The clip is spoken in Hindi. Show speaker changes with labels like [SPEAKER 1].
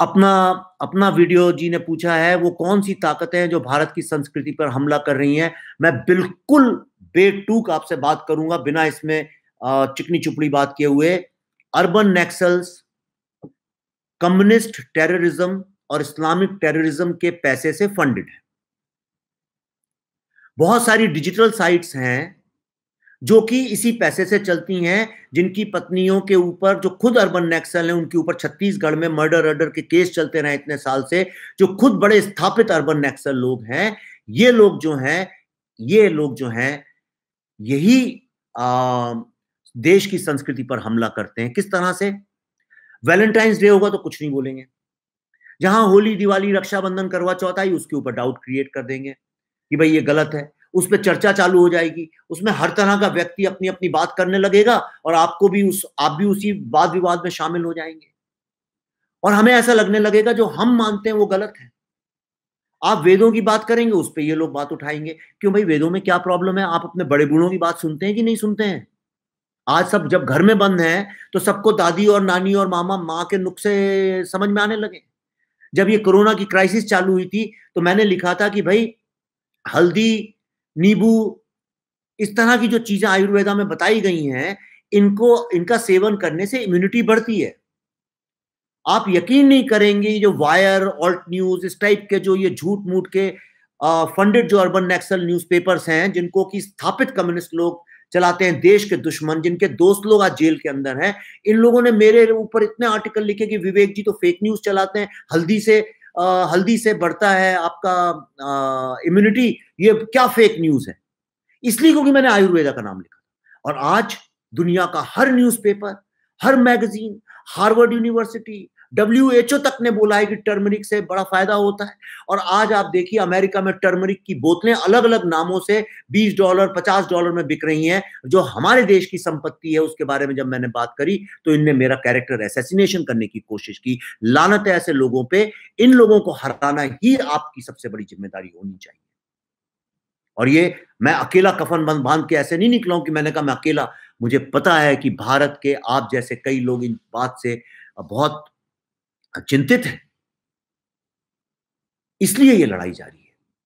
[SPEAKER 1] अपना अपना वीडियो जी ने पूछा है वो कौन सी ताकतें हैं जो भारत की संस्कृति पर हमला कर रही हैं मैं बिल्कुल बेटूक आपसे बात करूंगा बिना इसमें चिकनी चुपड़ी बात किए हुए अर्बन नेक्सल्स कम्युनिस्ट टेररिज्म और इस्लामिक टेररिज्म के पैसे से फंडेड है बहुत सारी डिजिटल साइट्स हैं जो कि इसी पैसे से चलती हैं जिनकी पत्नियों के ऊपर जो खुद अर्बन नक्सल हैं उनके ऊपर छत्तीसगढ़ में मर्डर अर्डर के केस चलते रहे इतने साल से जो खुद बड़े स्थापित अर्बन नक्सल लोग हैं ये लोग जो हैं ये लोग जो हैं यही आ, देश की संस्कृति पर हमला करते हैं किस तरह से वैलेंटाइंस डे होगा तो कुछ नहीं बोलेंगे जहां होली दिवाली रक्षाबंधन करवा चौथाई उसके ऊपर डाउट क्रिएट कर देंगे कि भाई ये गलत है उस पर चर्चा चालू हो जाएगी उसमें हर तरह का व्यक्ति अपनी अपनी बात करने लगेगा और आपको भी उस आप भी उसी वाद विवाद में शामिल हो जाएंगे और हमें ऐसा लगने लगेगा जो हम मानते हैं वो गलत है आप वेदों की बात करेंगे उस पर ये लोग बात उठाएंगे क्यों भाई वेदों में क्या प्रॉब्लम है आप अपने बड़े बूढ़ों की बात सुनते हैं कि नहीं सुनते हैं आज सब जब घर में बंद है तो सबको दादी और नानी और मामा माँ के नुस्खे समझ में आने लगे जब ये कोरोना की क्राइसिस चालू हुई थी तो मैंने लिखा था कि भाई हल्दी नींबू इस तरह की जो चीजें आयुर्वेदा में बताई गई हैं इनको इनका सेवन करने से इम्यूनिटी बढ़ती है आप यकीन नहीं करेंगे जो वायर ऑल्ट न्यूज इस टाइप के जो ये झूठ मूठ के फंडेड जो अर्बन नेक्सल न्यूज़पेपर्स हैं जिनको की स्थापित कम्युनिस्ट लोग चलाते हैं देश के दुश्मन जिनके दोस्त लोग आज जेल के अंदर हैं इन लोगों ने मेरे ऊपर इतने आर्टिकल लिखे कि विवेक जी तो फेक न्यूज चलाते हैं हल्दी से हल्दी से बढ़ता है आपका इम्यूनिटी ये क्या फेक न्यूज है इसलिए क्योंकि मैंने आयुर्वेदा का नाम लिखा और आज दुनिया का हर न्यूज़पेपर हर magazine Harvard University W H O तक ने बोला है कि टर्मरिक से बड़ा फायदा होता है और आज आप देखिए अमेरिका में टर्मरिक की बोतलें अलग अलग नामों से 20 डॉलर 50 डॉलर में बिक रही हैं जो हमारे देश की संपत्ति है उसके बारे में जब मैंने बात करी तो इनने मेरा कैरेक्टर एसेसिनेशन करने की कोशिश की लानत है ऐसे लोगों पर इन लोगों को हराना ही आपकी सबसे बड़ी जिम्मेदारी होनी चाहिए और ये मैं अकेला कफन बंद बांध के ऐसे नहीं निकला हूं कि मैंने कहा मैं अकेला मुझे पता है कि भारत के आप जैसे कई लोग इन बात से बहुत चिंतित है इसलिए यह लड़ाई जारी है